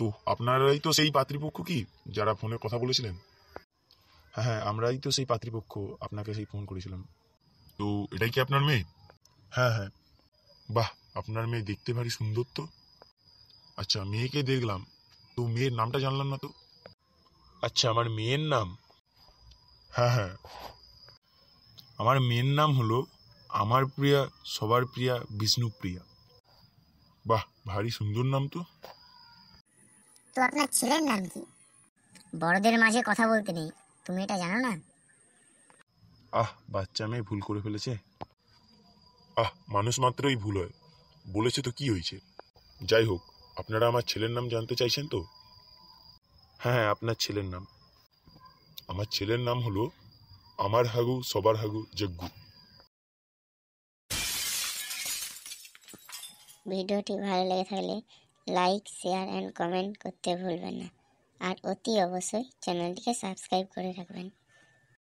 তো আপনারাই তো সেই পাতৃপক্ষ কি যারা ফোনে কথা বলেছিলেন হ্যাঁ হ্যাঁ আমরাই তো সেই পাতৃপক্ষ আপনাকে সেই ফোন করেছিলাম তো এটাই কি আপনার মেয়ে হ্যাঁ হ্যাঁ বাহ আপনার মেয়ে দেখতে ভারী সুন্দর তো আচ্ছা মেয়েকে দেখলাম তো মেয়ের নামটা জানলাম না তো আচ্ছা আমার মেয়ের নাম হ্যাঁ হ্যাঁ আমার মেয়ের নাম হলো আমার প্রিয়া সবার প্রিয়া বিষ্ণুপ্রিয়া বাহ ভারী সুন্দর নাম তো তো আপনার ছেলের নাম কি বড়দের মাঝে কথা বলতে নেই তুমি এটা জানো না আহ বাচ্চা মেয়ে ভুল করে ফেলেছে আহ মানুষ মাত্রই ভুল হয় বলেছে তো কি হয়েছে যাই হোক আপনারা আমার ছেলের নাম জানতে চাইছেন তো হ্যাঁ হ্যাঁ আপনার ছেলের নাম আমার ছেলের নাম হলো আমার হাগু সবার হাগু যজ্ঞু ভিডিওটি ভালো লেগে থাকলে লাইক শেয়ার অ্যান্ড কমেন্ট করতে ভুলবেন না আর অতি অবশ্যই চ্যানেলটিকে সাবস্ক্রাইব করে রাখবেন